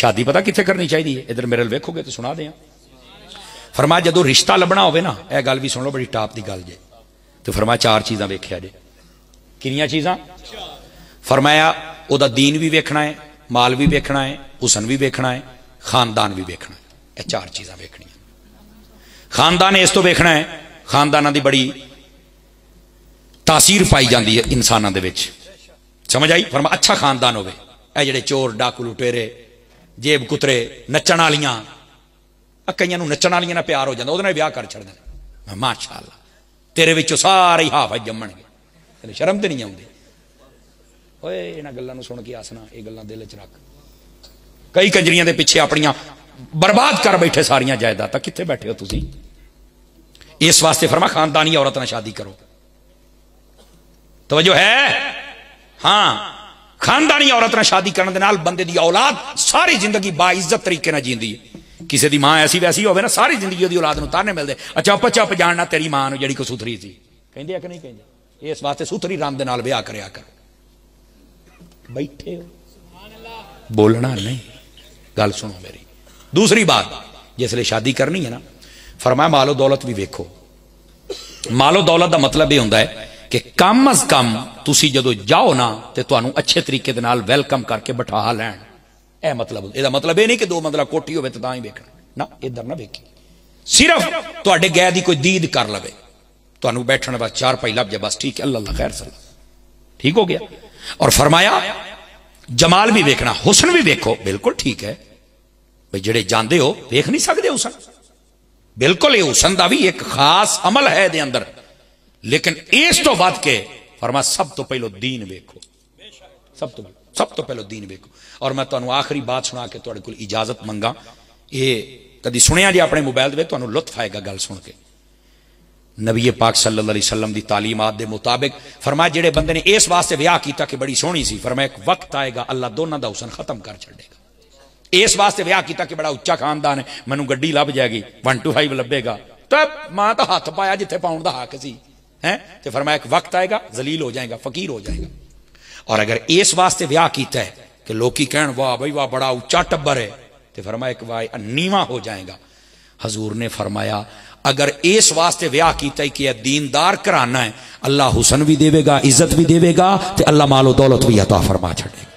शादी पता कितने करनी चाहिए इधर मेरे वेखोगे तो सुना दें फरमा जो रिश्ता लभना हो यह गल भी सुन लो बड़ी टाप की गल जे तो फरमा चार चीज़ा वेख्या जे कि चीज़ा फरमाया वह दीन भी वेखना है माल भी वेखना है हुसन भी वेखना है खानदान भी वेखना है यह चार चीज़ा वेखनिया खानदान इस तो वेखना है खानदाना की बड़ी तासीर पाई जाती है इंसानों के समझ आई फरमा अच्छा खानदान हो जोड़े चोर डाकू लुटेरे جیب కుత్రే నచ్చణ ఆలియా అకయ్యను నచ్చణ ఆలియా నా ప్యార్ హో జాందా ఓదనే బ్యహ్ కర్ చడ్ దే మాషా అల్లా तेरे विचो सारे ही हाफ जमणगे ते शर्म ते नहीं आउंदे ओए इना గల్లనా ਸੁਣ ਕੇ আসనా ఏ గల్లనా దిల్ اچ ਰੱਖ కਈ కజ్రియా دے پیچھے ਆਪਣੀਆਂ బర్બાદ ਕਰ بیٹھے సారియా जायदाता ਕਿੱਥੇ بیٹھے హో తుసి ਇਸ واسਤੇ فرمایا ਖਾਨਦਾਨੀ ਔਰਤ ਨਾਲ شادی ਕਰੋ ਤਵਜੋ ਹੈ ਹਾਂ ਖਾਨਦਾਨੀ ਔਰਤ ਨਾਲ ਸ਼ਾਦੀ ਕਰਨ ਦੇ ਨਾਲ ਬੰਦੇ ਦੀ ਔਲਾਦ ਸਾਰੀ ਜ਼ਿੰਦਗੀ ਬਾਇਜ਼ਤ ਤਰੀਕੇ ਨਾਲ ਜਿੰਦੀ ਹੈ ਕਿਸੇ ਦੀ ਮਾਂ ਐਸੀ ਵੈਸੀ ਹੋਵੇ ਨਾ ਸਾਰੀ ਜ਼ਿੰਦਗੀ ਉਹਦੀ ਔਲਾਦ ਨੂੰ ਤਾਨੇ ਮਿਲਦੇ ਅਚੱਪ ਚੱਪ ਜਾਣਨਾ ਤੇਰੀ ਮਾਂ ਨੂੰ ਜਿਹੜੀ ਕਸੂਤਰੀ ਸੀ ਕਹਿੰਦੇ ਆ ਕਿ ਨਹੀਂ ਕਹਿੰਦੇ ਇਸ ਵਾਸਤੇ ਸੂਤਰੀ ਰਾਮ ਦੇ ਨਾਲ ਵਿਆਹ ਕਰਿਆ ਕਰ ਬੈਠੇ ਹੋ ਬੋਲਣਾ ਨਹੀਂ ਗੱਲ ਸੁਣੋ ਮੇਰੀ दूसरी बात जिस शादी करनी है ना फरमाया मालो दौलत भी वेखो मालो दौलत का मतलब यह होंगे कि कम अज कम तुसी जदो जाओ ना तो अच्छे तरीके वेलकम करके बिठा लैन यह मतलब यह मतलब यह नहीं कि दो मतलब कोठी हो ही वेखना ना इधर ना वेखी सिर्फ थोड़े गै की कोई दीद कर लवे तो बैठने बस चार पाई लग जाए बस ठीक है अल्लाह खैर सला ठीक हो गया और फरमाया जमाल भी वेखना हुसन भी वेखो बिल्कुल ठीक है जेडे जाते हो वेख नहीं सकते हुसन बिल्कुल हुसन का भी एक खास अमल है अंदर लेकिन इस तो बद के फरमा सब तो पहलो दीन वेखो सब तो सब तो पहलो दीन वेखो और मैं ਤੁਹਾਨੂੰ ਆਖਰੀ ਬਾਤ ਸੁਣਾ ਕੇ ਤੁਹਾਡੇ को इजाजत मंगा ਇਹ कभी ਸੁਣਿਆ जी अपने मोबाइल ਦੇ ਵਿੱਚ ਤੁਹਾਨੂੰ लुत्फ आएगा गल सुन के नबीए पाक सल्लल्लाहु अलैहि वसल्लम की तालीमात के मुताबिक फरमाया जेडे बंदे ने इस वास्ते ब्याह किया कि बड़ी सोहनी सी फरमाया एक वक्त आएगा अल्लाह दोनों का हुसन खत्म कर छेगा इस वास्ते ब्याह किया कि बड़ा उच्चा खानदान है मैं गड्डी लभ जाएगी वन टू फाइव लभेगा तब मां तो हाथ पाया जिथे पाने का हक सी हैं तो फरमाया एक वक्त आएगा जलील हो जाएगा फकीर हो जाएगा और अगर इस वास्ते व्याह किया है कि लोकी कहन वाह भाई वाह बड़ा उच्चा टब्बर है तो फरमाया एक वाह नीवा हो जाएगा हजूर ने फरमाया अगर इस वास्ते व्याह किया कि दीनदार कराना है अल्लाह हुसन भी देगा इज्जत भी देगा तो अल्लाह मालो दौलत भी अता फरमा छेगा